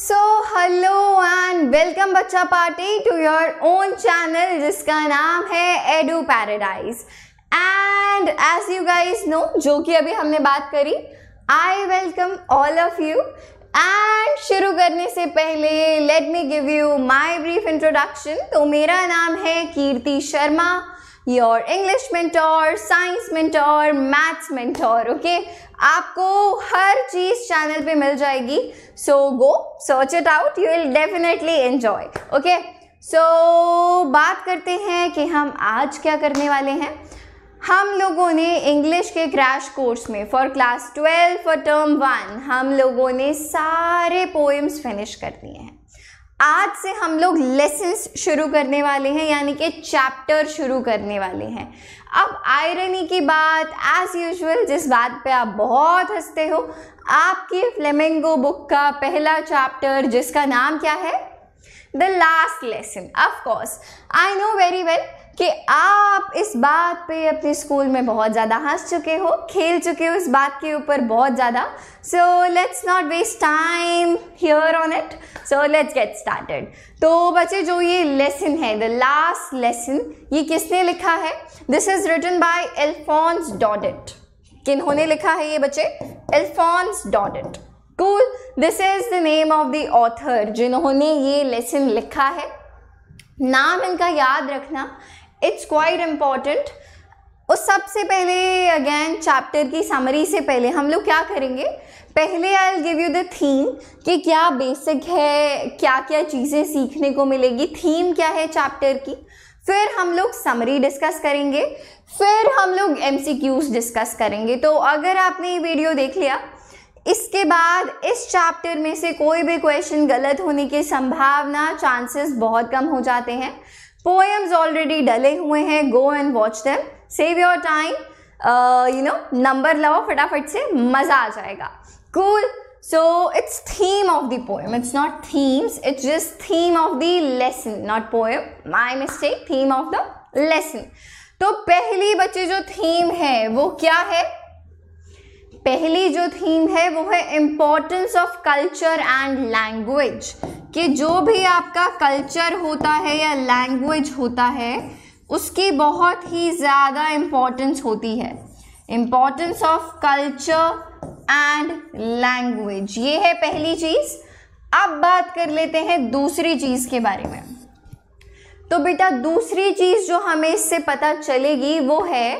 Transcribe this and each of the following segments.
So hello and welcome बच्चा party to your own channel जिसका नाम है Edu Paradise and as you guys know जो कि अभी हमने बात करी I welcome all of you and शुरू करने से पहले let me give you my brief introduction तो मेरा नाम है Kirti Sharma your English mentor science mentor maths mentor okay आपको हर चीज़ चैनल पे मिल जाएगी so go search it out you will definitely enjoy okay so बात करते हैं कि हम आज क्या करने वाले हैं हम लोगों ने इंग्लिश के क्रैश कोर्स में for class twelve for term one हम लोगों ने सारे पोएम्स फिनिश कर दिए हैं आज से हम लोग लेसन्स शुरू करने वाले हैं यानी कि चैप्टर शुरू करने वाले हैं अब आयरनी की बात एज यूजुअल जिस बात पे आप बहुत हंसते हो आपकी फ्लेमेंगो बुक का पहला चैप्टर जिसका नाम क्या है the last lesson of course I know very well कि आप इस बात पे अपने स्कूल में बहुत ज़्यादा हंस चुके हो खेल चुके हो इस बात के ऊपर बहुत ज़्यादा so let's not waste time here on it so let's get started तो बच्चे जो ये लेसन है द लास्ट लेसन ये किसने लिखा है this is written by Alphonse Daudet किन्होंने लिखा है ये बच्चे Alphonse Daudet cool this is the name of the author जिन्होंने ये लेसन लिखा है नाम इनका याद रखना इट्स क्वाइट इम्पॉर्टेंट उस सबसे पहले अगेन चैप्टर की समरी से पहले हम लोग क्या करेंगे पहले I give you the theme कि क्या बेसिक है क्या क्या चीज़ें सीखने को मिलेगी थीम क्या है चैप्टर की फिर हम लोग समरी डिस्कस करेंगे फिर हम लोग एम डिस्कस करेंगे तो अगर आपने ये वीडियो देख लिया इसके बाद इस चैप्टर में से कोई भी क्वेश्चन गलत होने की संभावना चांसेस बहुत कम हो जाते हैं पोएम्स ऑलरेडी डले हुए हैं go and watch them save your time you know number लाओ फटाफट से मज़ा आ जाएगा cool so it's theme of the poem it's not themes it's just theme of the lesson not poem my mistake theme of the lesson तो पहली बच्चे जो थीम है वो क्या है पहली जो थीम है वो है importance of culture and language कि जो भी आपका कल्चर होता है या लैंग्वेज होता है उसकी बहुत ही ज़्यादा इम्पोर्टेंस होती है importance of culture and language ये है पहली चीज़ अब बात कर लेते हैं दूसरी चीज़ के बारे में तो बेटा दूसरी चीज़ जो हमें इससे पता चलेगी वो है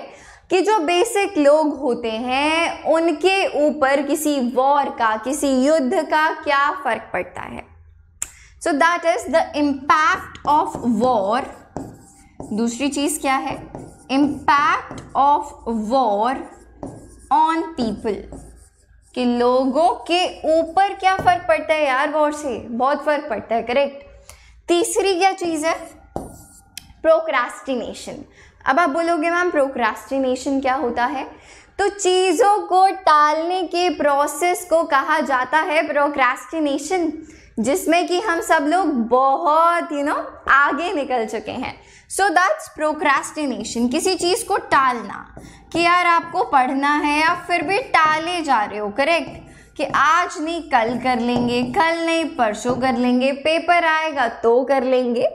कि जो बेसिक लोग होते हैं उनके ऊपर किसी वॉर का किसी युद्ध का क्या फ़र्क पड़ता है so that is the impact of war दूसरी चीज क्या है impact of war on people कि लोगों के ऊपर क्या फर्क पड़ता है यार वॉर से बहुत फर्क पड़ता है करेक्ट तीसरी क्या चीज़ है प्रोक्रास्टिनेशन अब आप बोलोगे मैम प्रोक्रास्टिनेशन क्या होता है तो चीज़ों को टालने के प्रोसेस को कहा जाता है प्रोक्रास्टिनेशन जिसमें कि हम सब लोग बहुत यू you नो know, आगे निकल चुके हैं सो दैट्स प्रोक्रेस्टिनेशन किसी चीज़ को टालना कि यार आपको पढ़ना है या फिर भी टाले जा रहे हो करेक्ट कि आज नहीं कल कर लेंगे कल नहीं परसों कर लेंगे पेपर आएगा तो कर लेंगे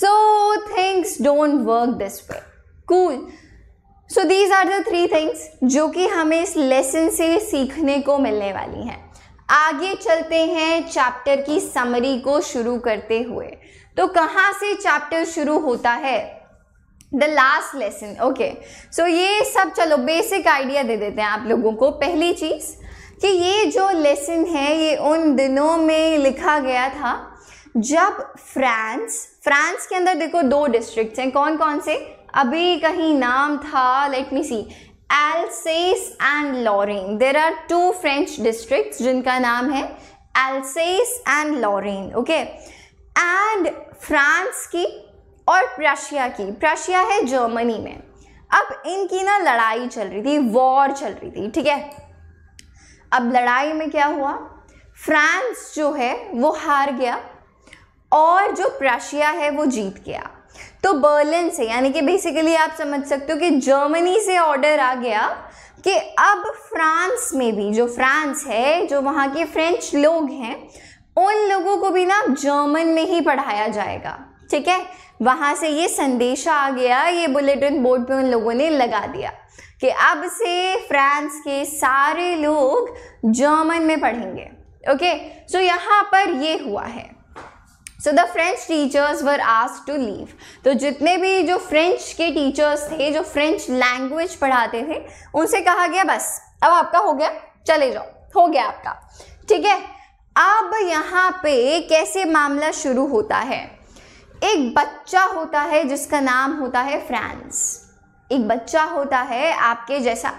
so things don't work this way cool so these are the three things जो कि हमें इस लेसन से सीखने को मिलने वाली हैं आगे चलते हैं चैप्टर की समरी को शुरू करते हुए तो कहाँ से चैप्टर शुरू होता है the last lesson okay so ये सब चलो बेसिक आइडिया दे देते हैं आप लोगों को पहली चीज़ कि ये जो लेसन है ये उन दिनों में लिखा गया था जब फ्रांस फ्रांस के अंदर देखो दो डिस्ट्रिक्ट्स हैं कौन कौन से अभी कहीं नाम था let me see Alsace and Lorraine there are two French district जिनका नाम है Alsace and Lorraine okay and France की और प्रशिया की प्रशिया है जर्मनी में अब इनकी ना लड़ाई चल रही थी वॉर चल रही थी ठीक है अब लड़ाई में क्या हुआ फ्रांस जो है वो हार गया और जो प्रशिया है वो जीत गया तो बर्लिन से यानी कि बेसिकली आप समझ सकते हो कि जर्मनी से ऑर्डर आ गया कि अब फ्रांस में भी जो फ्रांस है जो वहाँ के फ्रेंच लोग हैं उन लोगों को भी ना जर्मन में ही पढ़ाया जाएगा ठीक है वहाँ से ये संदेशा आ गया ये बुलेटिन बोर्ड पे उन लोगों ने लगा दिया कि अब से फ्रांस के सारे लोग जर्मन में पढ़ेंगे ओके सो यहाँ पर ये हुआ है so the French teachers were ask to leave तो जितने भी जो फ्रेंच के टीचर्स थे जो फ्रेंच लैंग्वेज पढ़ाते थे उनसे कहा गया बस अब आपका हो गया चले जाओ हो गया आपका ठीक है अब यहाँ पे कैसे मामला शुरू होता है एक बच्चा होता है जिसका नाम होता है फ्रांस एक बच्चा होता है आपके जैसा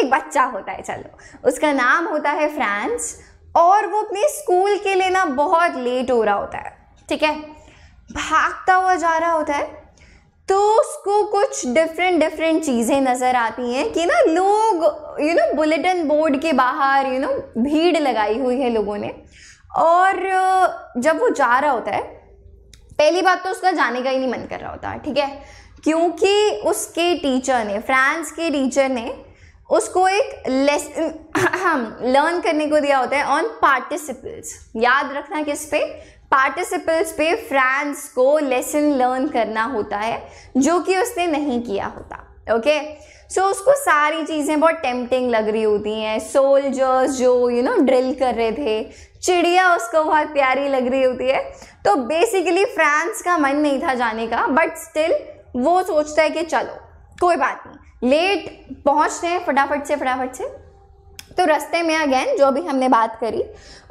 एक बच्चा होता है चलो उसका नाम होता है फ्रांस और वो अपने स्कूल के लिए ना बहुत लेट हो रहा होता है ठीक है भागता हुआ जा रहा होता है तो उसको कुछ डिफरेंट डिफरेंट चीज़ें नज़र आती हैं कि ना लोग यू नो बुलेटिन बोर्ड के बाहर यू नो भीड़ लगाई हुई है लोगों ने और जब वो जा रहा होता है पहली बात तो उसका जाने का ही नहीं मन कर रहा होता ठीक है क्योंकि उसके टीचर ने फ्रांस के टीचर ने उसको एक लेसन लर्न करने को दिया होता है ऑन पार्टिसिपल्स याद रखना किस पे पार्टिसिपल्स पे फ्रांस को लेसन लर्न करना होता है जो कि उसने नहीं किया होता ओके सो so, उसको सारी चीज़ें बहुत टेम्पटिंग लग रही होती हैं सोल्जर्स जो यू नो ड्रिल कर रहे थे चिड़िया उसको बहुत प्यारी लग रही होती है तो बेसिकली फ्रांस का मन नहीं था जाने का बट स्टिल वो सोचता है कि चलो कोई बात नहीं लेट पहुंच रहे हैं फटाफट से फटाफट से तो रास्ते में अगेन जो भी हमने बात करी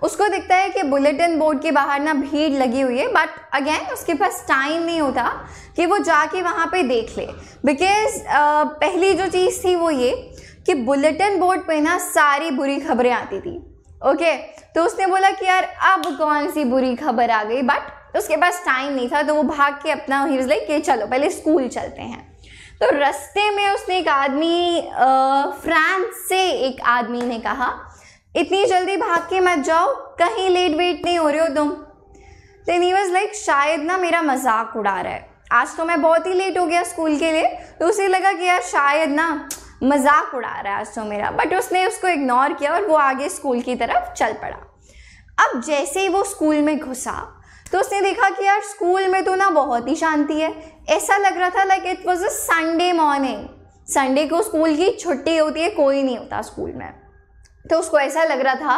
उसको दिखता है कि बुलेटिन बोर्ड के बाहर ना भीड़ लगी हुई है बट अगेन उसके पास टाइम नहीं होता कि वो जाके वहाँ पे देख ले बिकॉज uh, पहली जो चीज़ थी वो ये कि बुलेटिन बोर्ड पे ना सारी बुरी खबरें आती थी ओके okay, तो उसने बोला कि यार अब कौन सी बुरी खबर आ गई बट उसके पास टाइम नहीं था तो वो भाग के अपना ही लाइक कि चलो पहले स्कूल चलते हैं तो रस्ते में उसने एक आदमी फ्रांस से एक आदमी ने कहा इतनी जल्दी भाग के मत जाओ कहीं लेट वेट नहीं हो रहे हो तुम देन ही वॉज लाइक शायद ना मेरा मजाक उड़ा रहा है आज तो मैं बहुत ही लेट हो गया स्कूल के लिए तो उसे लगा कि यार शायद ना मजाक उड़ा रहा है आज तो मेरा बट उसने उसको इग्नोर किया और वो आगे स्कूल की तरफ चल पड़ा अब जैसे ही वो स्कूल में घुसा तो उसने देखा कि यार स्कूल में तो ना बहुत ही शांति है ऐसा लग रहा था like it was a Sunday morning Sunday को स्कूल की छुट्टी होती है कोई नहीं होता स्कूल में तो उसको ऐसा लग रहा था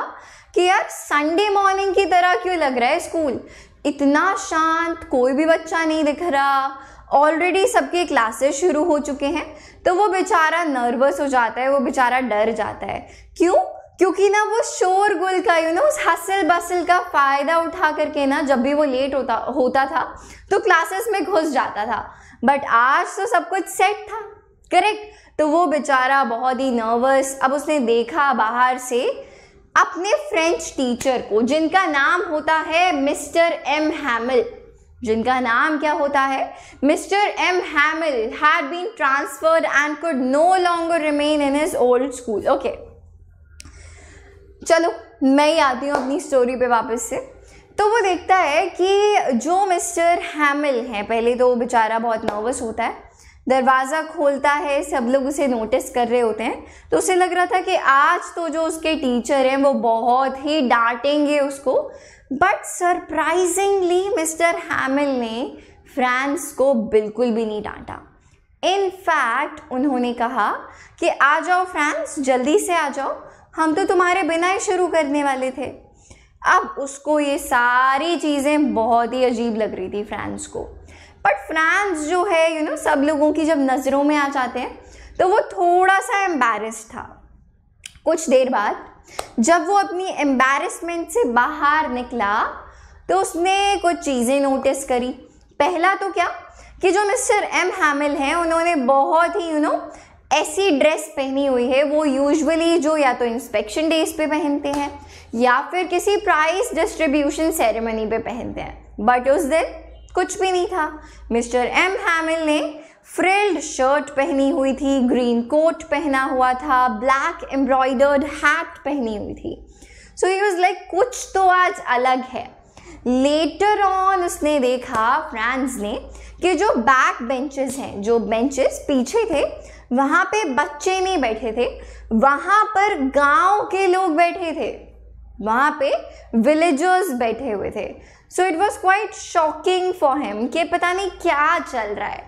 कि यार संडे मॉर्निंग की तरह क्यों लग रहा है स्कूल इतना शांत कोई भी बच्चा नहीं दिख रहा ऑलरेडी सबके क्लासेस शुरू हो चुके हैं तो वो बेचारा नर्वस हो जाता है वो बेचारा डर जाता है क्यों क्योंकि ना वो शोर गुल का यू नो उस हसल बसल का फ़ायदा उठा करके ना जब भी वो लेट होता होता था तो क्लासेस में घुस जाता था बट आज तो सब कुछ सेट था करेक्ट तो वो बेचारा बहुत ही नर्वस अब उसने देखा बाहर से अपने फ्रेंच टीचर को जिनका नाम होता है मिस्टर एम हैमल जिनका नाम क्या होता है mister M Hamel had been transferred and could no longer remain in his old school okay चलो मैं ही आती हूँ अपनी स्टोरी पे वापस से तो वो देखता है कि जो मिस्टर हैमिल हैं पहले तो वो बेचारा बहुत नर्वस होता है दरवाज़ा खोलता है सब लोग उसे नोटिस कर रहे होते हैं तो उसे लग रहा था कि आज तो जो उसके टीचर हैं वो बहुत ही डांटेंगे उसको बट सरप्राइजिंगली मिस्टर हैमिल ने फ्रांस को बिल्कुल भी नहीं डांटा इन फैक्ट उन्होंने कहा कि आ जाओ फ्रांस जल्दी से आ जाओ हम तो तुम्हारे बिना ही शुरू करने वाले थे अब उसको ये सारी चीज़ें बहुत ही अजीब लग रही थी फ्रांस को बट फ्रांस जो है यू you नो know, सब लोगों की जब नज़रों में आ जाते हैं तो वो थोड़ा सा एम्बेरस था कुछ देर बाद जब वो अपनी एम्बेरसमेंट से बाहर निकला तो उसने कुछ चीज़ें नोटिस करी पहला तो क्या कि जो मिस्टर एम हैमिल हैं उन्होंने बहुत ही यू you नो know, ऐसी ड्रेस पहनी हुई है वो यूजुअली जो या तो इंस्पेक्शन डेज पे पहनते हैं या फिर किसी प्राइस डिस्ट्रीब्यूशन सेरेमनी पे पहनते हैं बट उस दिन कुछ भी नहीं था मिस्टर एम हैमिल ने फ्रिल्ड शर्ट पहनी हुई थी ग्रीन कोट पहना हुआ था ब्लैक एम्ब्रॉयडर्ड हैट पहनी हुई थी सो ही वॉज लाइक कुछ तो आज अलग है लेटर ऑन उसने देखा फ्रांस ने कि जो बैक बेंचेस हैं जो बेंचेस पीछे थे वहां पे बच्चे नहीं बैठे थे वहां पर गांव के लोग बैठे थे वहां पे विलेजर्स बैठे हुए थे so it was quite shocking for him कि पता नहीं क्या चल रहा है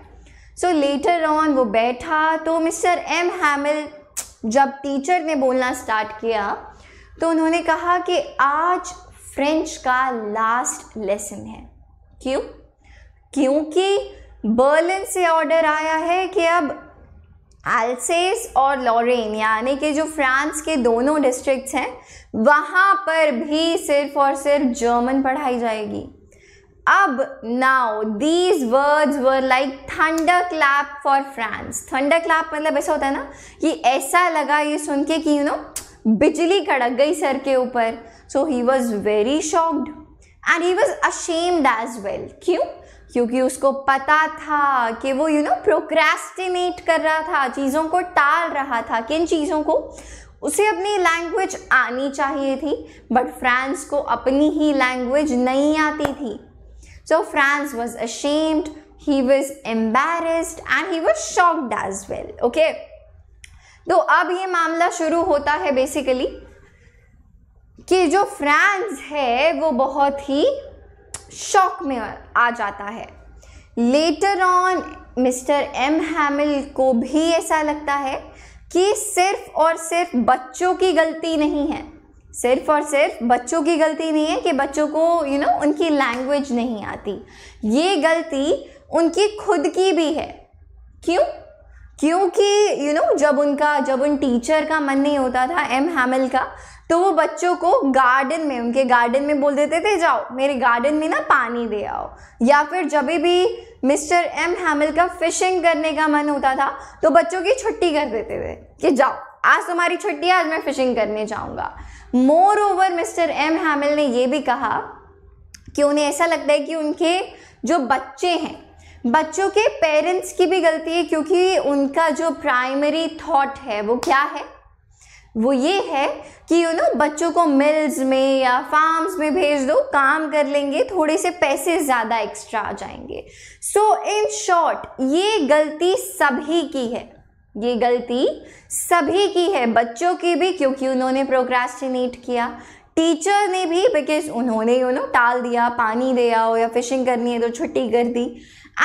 सो लेटर ऑन वो बैठा तो मिस्टर एम हैमिल जब टीचर ने बोलना स्टार्ट किया तो उन्होंने कहा कि आज फ्रेंच का लास्ट लेसन है क्यों क्योंकि बर्लिन से ऑर्डर आया है कि अब एल्सेस और लॉरेन यानी कि जो फ्रांस के दोनों डिस्ट्रिक्ट्स हैं वहाँ पर भी सिर्फ और सिर्फ जर्मन पढ़ाई जाएगी अब now these words were like thunderclap for Franz thunderclap मतलब ऐसा होता है ना कि ऐसा लगा ये सुन के कि यू नो बिजली कड़क गई सर के ऊपर so he was very shocked and he was ashamed as well क्यों क्योंकि उसको पता था कि वो यू नो प्रोक्रेस्टिनेट कर रहा था चीज़ों को टाल रहा था किन चीज़ों को उसे अपनी लैंग्वेज आनी चाहिए थी बट फ्रांस को अपनी ही लैंग्वेज नहीं आती थी so Franz was ashamed he was embarrassed and he was shocked as well okay तो अब ये मामला शुरू होता है बेसिकली कि जो फ्रांस है वो बहुत ही शॉक में आ जाता है later on mister M Hamel को भी ऐसा लगता है कि सिर्फ और सिर्फ बच्चों की गलती नहीं है सिर्फ और सिर्फ बच्चों की गलती नहीं है कि बच्चों को यू you नो know, उनकी लैंग्वेज नहीं आती ये गलती उनकी खुद की भी है क्यों क्योंकि यू you नो know, जब उनका जब उन टीचर का मन नहीं होता था एम हैमिल का तो वो बच्चों को गार्डन में उनके गार्डन में बोल देते थे जाओ मेरे गार्डन में ना पानी दे आओ या फिर जब भी मिस्टर एम हैमिल का फिशिंग करने का मन होता था तो बच्चों की छुट्टी कर देते थे कि जाओ आज तुम्हारी छुट्टी है आज मैं फिशिंग करने जाऊँगा moreover mister M Hamel ने ये भी कहा कि उन्हें ऐसा लगता है कि उनके जो बच्चे हैं बच्चों के पेरेंट्स की भी गलती है क्योंकि उनका जो प्राइमरी थॉट है वो क्या है वो ये है कि यू नो बच्चों को मिल्स में या फार्म्स में भेज दो काम कर लेंगे थोड़े से पैसे ज़्यादा एक्स्ट्रा आ जाएंगे सो इन शॉर्ट ये गलती सभी की है ये गलती सभी की है बच्चों की भी क्योंकि उन्होंने प्रोक्रास्टिनेट किया टीचर ने भी बिकॉज उन्होंने यू नो टाल दिया पानी दिया हो या फिशिंग करनी है तो छुट्टी कर दी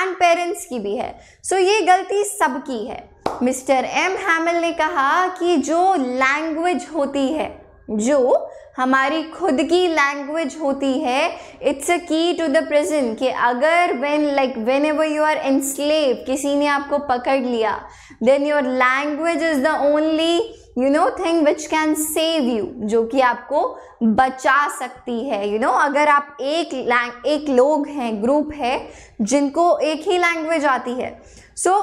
एंड पेरेंट्स की भी है सो so, ये गलती सबकी है मिस्टर एम हैमल ने कहा कि जो लैंग्वेज होती है जो हमारी खुद की लैंग्वेज होती है इट्स अ की टू द प्रिजन कि अगर when like whenever you are slave किसी ने आपको पकड़ लिया then your language is the only you know thing which can save you जो कि आपको बचा सकती है यू you नो know, अगर आप एक लैंग एक लोग हैं ग्रुप है जिनको एक ही लैंग्वेज आती है so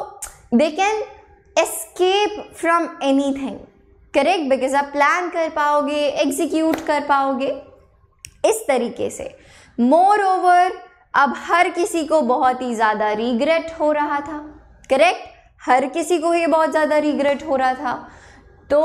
they can escape from anything correct because आप प्लान कर पाओगे एग्जीक्यूट कर पाओगे इस तरीके से मोर ओवर अब हर किसी को बहुत ही ज़्यादा रिग्रेट हो रहा था करेक्ट हर किसी को ही बहुत ज़्यादा रिग्रेट हो रहा था तो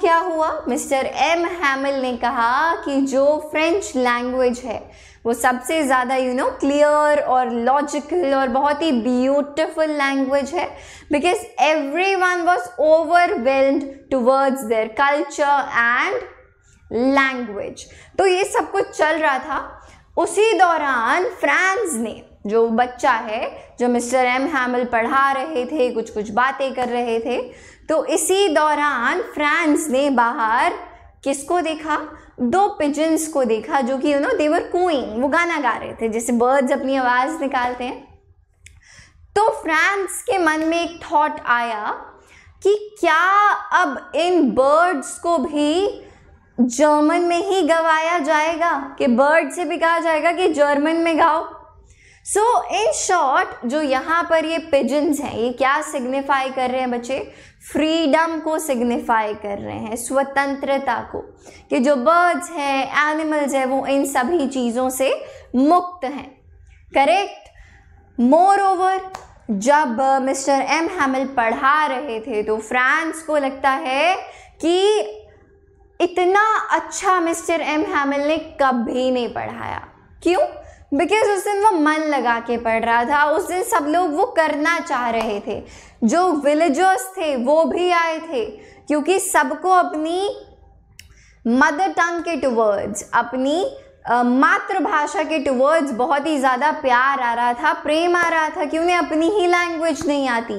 क्या हुआ मिस्टर एम हैमिल ने कहा कि जो फ्रेंच लैंग्वेज है वो सबसे ज़्यादा यू नो क्लियर और लॉजिकल और बहुत ही ब्यूटिफुल लैंग्वेज है because everyone was overwhelmed towards their culture and language तो ये सब कुछ चल रहा था उसी दौरान फ्रांस ने जो बच्चा है जो मिस्टर एम हैमल पढ़ा रहे थे कुछ कुछ बातें कर रहे थे तो इसी दौरान फ्रांस ने बाहर किसको देखा दो पिजन्स को देखा जो कि यू नो देवर कूइंग वो गाना गा रहे थे जैसे बर्ड्स अपनी आवाज़ निकालते हैं तो फ्रांस के मन में एक थॉट आया कि क्या अब इन बर्ड्स को भी जर्मन में ही गवाया जाएगा कि बर्ड से भी कहा जाएगा कि जर्मन में गाओ सो इन शॉर्ट जो यहाँ पर ये पिजन्स हैं ये क्या सिग्निफाई कर रहे हैं बच्चे फ्रीडम को सिग्निफाई कर रहे हैं स्वतंत्रता को कि जो बर्ड्स हैं एनिमल्स हैं वो इन सभी चीज़ों से मुक्त हैं करेक्ट मोर ओवर जब मिस्टर एम हैमिल पढ़ा रहे थे तो फ्रांस को लगता है कि इतना अच्छा मिस्टर एम हैमिल ने कभी नहीं पढ़ाया क्यों बिकॉज उस दिन वो मन लगा के पढ़ रहा था उस दिन सब लोग वो करना चाह रहे थे जो विलेजर्स थे वो भी आए थे क्योंकि सबको अपनी मदर टंग के टूवर्ड्स अपनी मातृभाषा के टूवर्ड्स बहुत ही ज़्यादा प्यार आ रहा था प्रेम आ रहा था कि उन्हें अपनी ही लैंग्वेज नहीं आती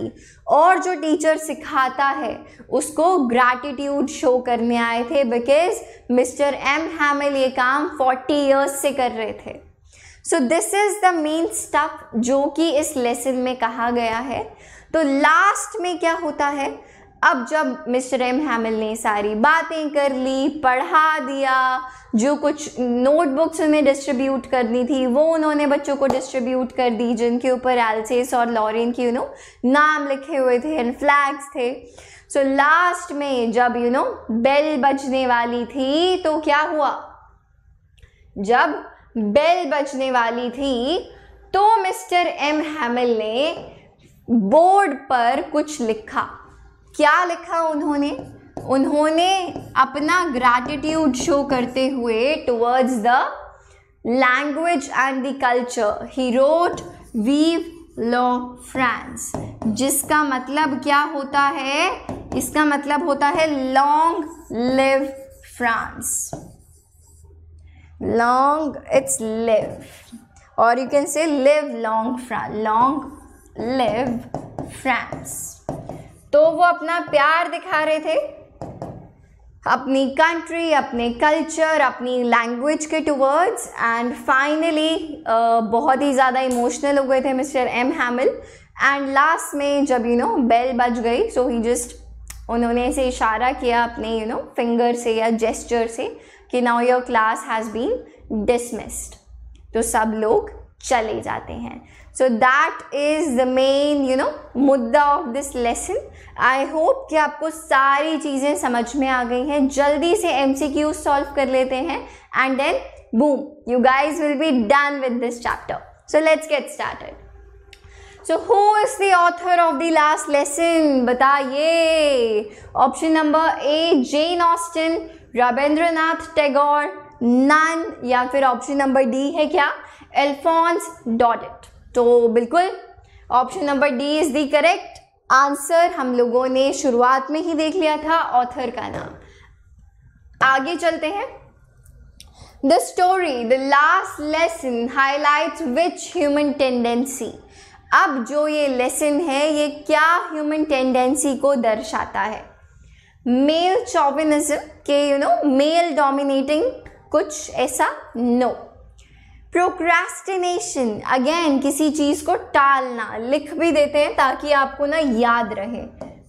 और जो टीचर सिखाता है उसको ग्रैटिट्यूड शो करने आए थे बिकॉज मिस्टर एम हैमिल ये काम 40 इयर्स से कर रहे थे so this is the main stuff जो कि इस लेसन में कहा गया है तो लास्ट में क्या होता है अब जब मिस्टर एम हैमिल ने सारी बातें कर ली पढ़ा दिया जो कुछ नोटबुक्स उन्हें डिस्ट्रीब्यूट करनी थी वो उन्होंने बच्चों को डिस्ट्रीब्यूट कर दी जिनके ऊपर एल्सेस और लॉरिन के यू नो नाम लिखे हुए थे एंड फ्लैग्स थे सो so, लास्ट में जब you you know know, bell बजने वाली थी तो क्या हुआ जब बेल बजने वाली थी तो मिस्टर एम हैमिल ने बोर्ड पर कुछ लिखा क्या लिखा उन्होंने उन्होंने अपना ग्रैटिट्यूड शो करते हुए towards the language and the culture he wrote vive la France जिसका मतलब क्या होता है इसका मतलब होता है long live France long it's live or you can say live long france long live france तो वो अपना प्यार दिखा रहे थे अपनी कंट्री अपने कल्चर अपनी लैंग्वेज के टूवर्ड्स एंड फाइनली बहुत ही ज़्यादा इमोशनल हो गए थे mister M Hamel and last में जब यू नो बेल बज गई सो ही जस्ट उन्होंने ऐसे इशारा किया अपने यू नो फिंगर से या जेस्चर से कि now your class has been dismissed तो सब लोग चले जाते हैं so that is the main you know मुद्दा of this lesson I hope कि आपको सारी चीज़ें समझ में आ गई हैं जल्दी से एम सी क्यू सॉल्व कर लेते हैं and then boom you guys will be done with this chapter so let's get started so who is the author of the last lesson बताइए option number A Jane Austen Rabindranath Tagore none या फिर option number D है क्या एल्फॉन्स Daudet तो बिल्कुल option number D is the correct answer हम लोगों ने शुरुआत में ही देख लिया था ऑथर का नाम आगे चलते हैं the story the last lesson highlight which human tendency अब जो ये लेसन है ये क्या ह्यूमन टेंडेंसी को दर्शाता है मेल चौबिनिज्म के यू नो मेल डोमिनेटिंग कुछ ऐसा नो प्रोक्रेस्टिनेशन अगेन किसी चीज़ को टालना लिख भी देते हैं ताकि आपको ना याद रहे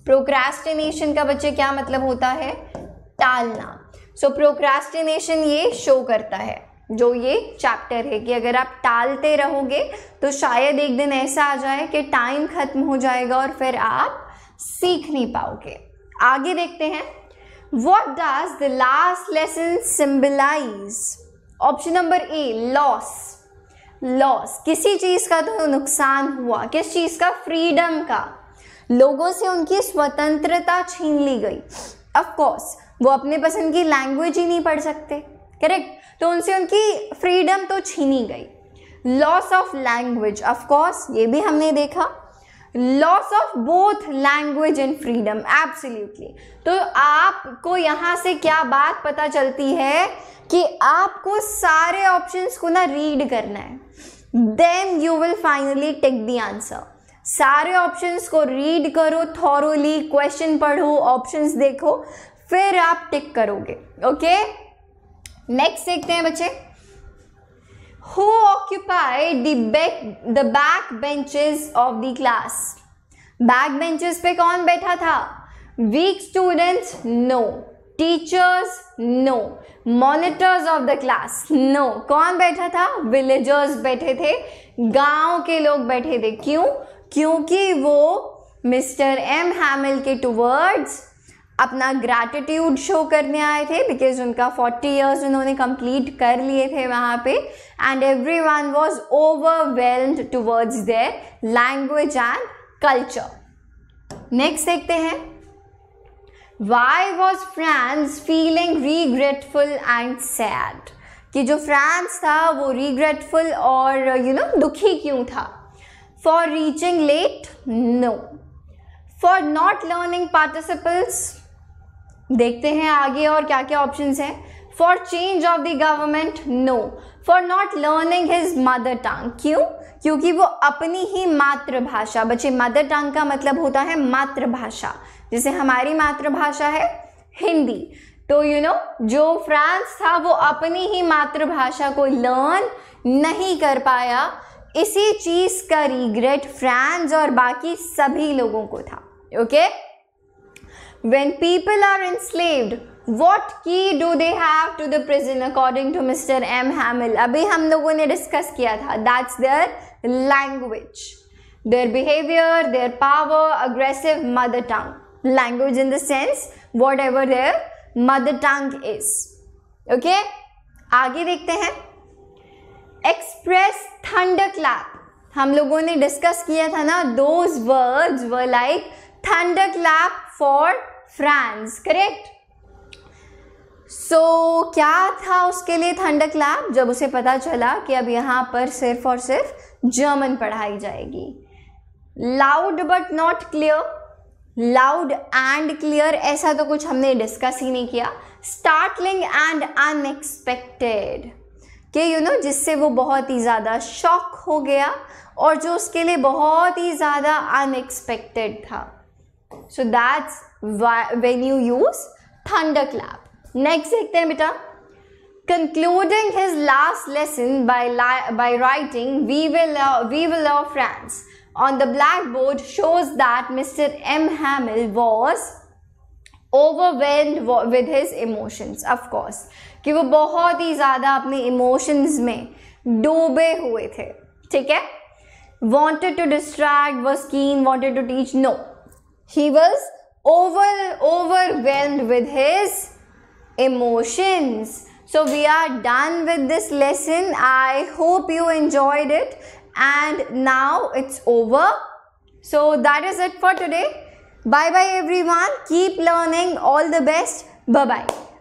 प्रोक्रेस्टिनेशन का बच्चे क्या मतलब होता है टालना सो so, प्रोक्रेस्टिनेशन ये शो करता है जो ये चैप्टर है कि अगर आप टालते रहोगे तो शायद एक दिन ऐसा आ जाए कि टाइम खत्म हो जाएगा और फिर आप सीख नहीं पाओगे आगे देखते हैं what does the last lesson symbolize option number A loss loss किसी चीज़ का तो नुकसान हुआ किस चीज़ का फ्रीडम का लोगों से उनकी स्वतंत्रता छीन ली गई ऑफ कोर्स वो अपने पसंद की लैंग्वेज ही नहीं पढ़ सकते करेक्ट तो उनसे उनकी फ्रीडम तो छीनी गई लॉस ऑफ लैंग्वेज ऑफकोर्स ये भी हमने देखा loss of both language and freedom absolutely तो आपको यहाँ से क्या बात पता चलती है कि आपको सारे ऑप्शंस को ना रीड करना है then you will finally take the answer सारे ऑप्शंस को रीड करो थॉरोली क्वेश्चन पढ़ो ऑप्शंस देखो फिर आप टिक करोगे ओके okay? नेक्स्ट देखते हैं बच्चे who occupy the back the back benches of the class back benches पे कौन बैठा था weak students no teachers no monitors of the class no कौन बैठा था विलेजर्स बैठे थे गांव के लोग बैठे थे क्यों क्योंकि वो मिस्टर एम हैमिल के टूवर्ड्स अपना ग्रैटिट्यूड शो करने आए थे बिकॉज उनका 40 इयर्स उन्होंने कंप्लीट कर लिए थे वहाँ पे and everyone was overwhelmed towards their language and culture next देखते हैं why was Franz feeling regretful and sad कि जो फ्रांस था वो रीग्रेटफुल और यू नो दुखी क्यों था for reaching late no for not learning participles देखते हैं आगे और क्या क्या ऑप्शन हैं for change of the government no for not learning his mother tongue क्यों क्योंकि वो अपनी ही मातृभाषा बच्चे मदर टंग का मतलब होता है मातृभाषा जैसे हमारी मातृभाषा है हिंदी तो यू you नो know, जो फ्रांस था वो अपनी ही मातृभाषा को लर्न नहीं कर पाया इसी चीज़ का रिग्रेट फ्रांस और बाकी सभी लोगों को था okay okay? When people are enslaved, what की do they have to the prison according to Mr. M. Hamill? अभी हम लोगों ने डिस्कस किया था that's their language their behaviour their power aggressive mother tongue language in the sense whatever their mother tongue is okay आगे देखते हैं express thunder clap हम लोगों ने डिस्कस किया था ना those words were like thunderclap for Franz correct so so, क्या था उसके लिए थंडर क्लैप जब उसे पता चला कि अब यहां पर सिर्फ और सिर्फ जर्मन पढ़ाई जाएगी loud but not clear loud and clear ऐसा तो कुछ हमने डिस्कस ही नहीं किया स्टार्टलिंग एंड अनएक्सपेक्टेड कि यू नो जिससे वो बहुत ही ज़्यादा शॉक हो गया और जो उसके लिए बहुत ही ज़्यादा अनएक्सपेक्टेड था So that's when you use thunderclap. Next देखते हैं बेटा concluding his last lesson by by writing we will uh, we will love france on the blackboard shows that mr m hamill was overwhelmed with his emotions of course कि वो बहुत ही ज़्यादा अपने emotions में डूबे हुए थे ठीक है wanted to distract was keen wanted to teach no he was over, overwhelmed with his emotions. So we are done with this lesson. I hope you enjoyed it and now it's over. So that is it for today. Bye bye everyone. Keep learning. All the best. Bye bye.